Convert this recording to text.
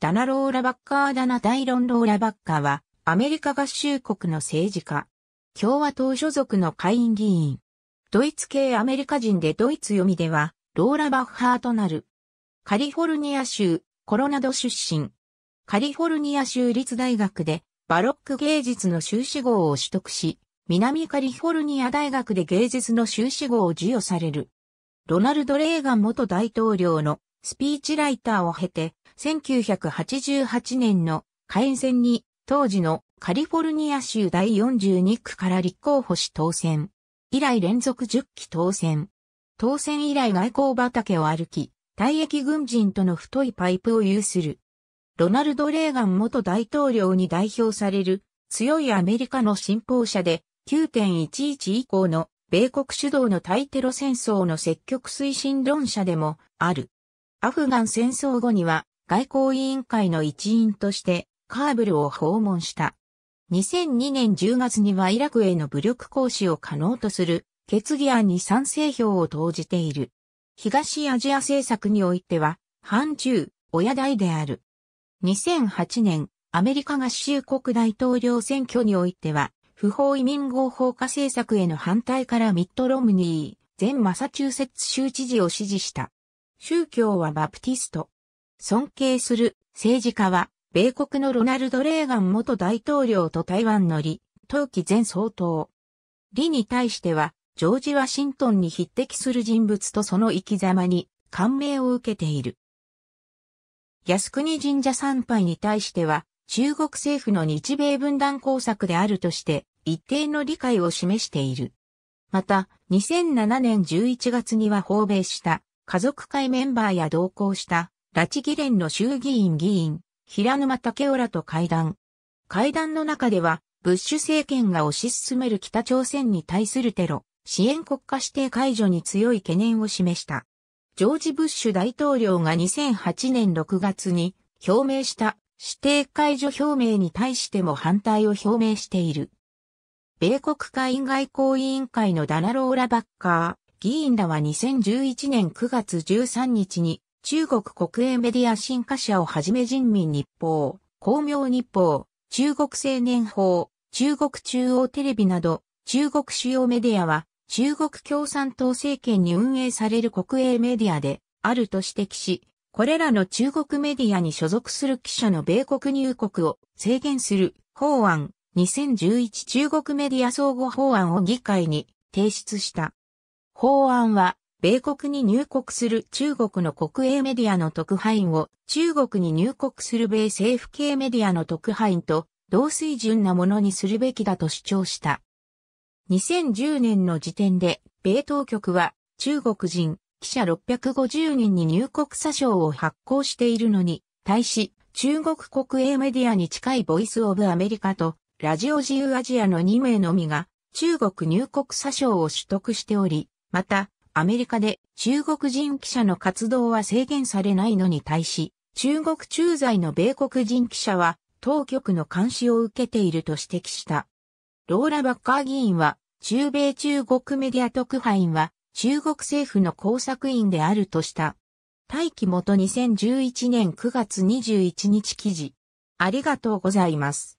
ダナローラ・バッカー・ダナ・ダイロン・ローラ・バッカーは、アメリカ合衆国の政治家、共和党所属の下院議員。ドイツ系アメリカ人でドイツ読みでは、ローラ・バッハーとなる。カリフォルニア州、コロナド出身。カリフォルニア州立大学で、バロック芸術の修士号を取得し、南カリフォルニア大学で芸術の修士号を授与される。ロナルド・レーガン元大統領のスピーチライターを経て、1988年の下院選に当時のカリフォルニア州第42区から立候補し当選。以来連続10期当選。当選以来外交畑を歩き、退役軍人との太いパイプを有する。ロナルド・レーガン元大統領に代表される強いアメリカの信奉者で9.11以降の米国主導の対テロ戦争の積極推進論者でもある。アフガン戦争後には外交委員会の一員としてカーブルを訪問した。2002年10月にはイラクへの武力行使を可能とする決議案に賛成票を投じている。東アジア政策においては、反中、親代である。2008年、アメリカ合衆国大統領選挙においては、不法移民合法化政策への反対からミッド・ロムニー、前マサチューセッツ州知事を支持した。宗教はバプティスト。尊敬する政治家は、米国のロナルド・レーガン元大統領と台湾の李、冬輝前総統。李に対しては、ジョージ・ワシントンに匹敵する人物とその生き様に感銘を受けている。靖国神社参拝に対しては、中国政府の日米分断工作であるとして、一定の理解を示している。また、2007年11月には訪米した、家族会メンバーや同行した拉致議連の衆議院議員、平沼武雄らと会談。会談の中では、ブッシュ政権が推し進める北朝鮮に対するテロ、支援国家指定解除に強い懸念を示した。ジョージ・ブッシュ大統領が2008年6月に表明した指定解除表明に対しても反対を表明している。米国会員外交委員会のダナローラ・バッカー議員らは2011年9月13日に中国国営メディア新華社をはじめ人民日報、公明日報、中国青年報、中国中央テレビなど、中国主要メディアは、中国共産党政権に運営される国営メディアであると指摘し、これらの中国メディアに所属する記者の米国入国を制限する法案2011中国メディア相互法案を議会に提出した。法案は米国に入国する中国の国営メディアの特派員を中国に入国する米政府系メディアの特派員と同水準なものにするべきだと主張した。2010年の時点で米当局は中国人記者650人に入国詐称を発行しているのに対し中国国営メディアに近いボイスオブアメリカとラジオ自由アジアの2名のみが中国入国詐称を取得しており、またアメリカで中国人記者の活動は制限されないのに対し、中国駐在の米国人記者は当局の監視を受けていると指摘した。ローラ・バッカー議員は、中米中国メディア特派員は中国政府の工作員であるとした。大気元2011年9月21日記事。ありがとうございます。